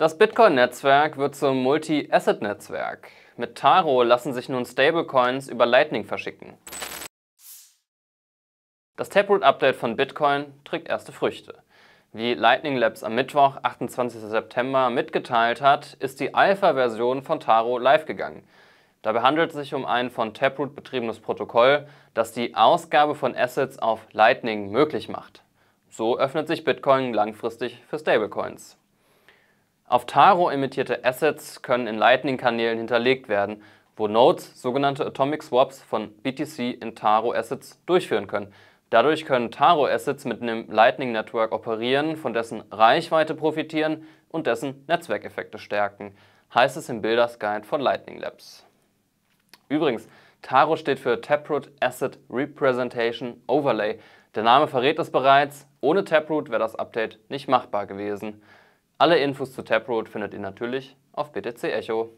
Das Bitcoin-Netzwerk wird zum Multi-Asset-Netzwerk. Mit Taro lassen sich nun Stablecoins über Lightning verschicken. Das Taproot-Update von Bitcoin trägt erste Früchte. Wie Lightning Labs am Mittwoch, 28. September, mitgeteilt hat, ist die Alpha-Version von Taro live gegangen. Dabei handelt es sich um ein von Taproot betriebenes Protokoll, das die Ausgabe von Assets auf Lightning möglich macht. So öffnet sich Bitcoin langfristig für Stablecoins. Auf Taro emittierte Assets können in Lightning-Kanälen hinterlegt werden, wo Nodes sogenannte Atomic Swaps von BTC in Taro Assets durchführen können. Dadurch können Taro Assets mit einem Lightning Network operieren, von dessen Reichweite profitieren und dessen Netzwerkeffekte stärken, heißt es im Builders Guide von Lightning Labs. Übrigens, Taro steht für Taproot Asset Representation Overlay. Der Name verrät es bereits, ohne Taproot wäre das Update nicht machbar gewesen. Alle Infos zu Taproot findet ihr natürlich auf BTC Echo.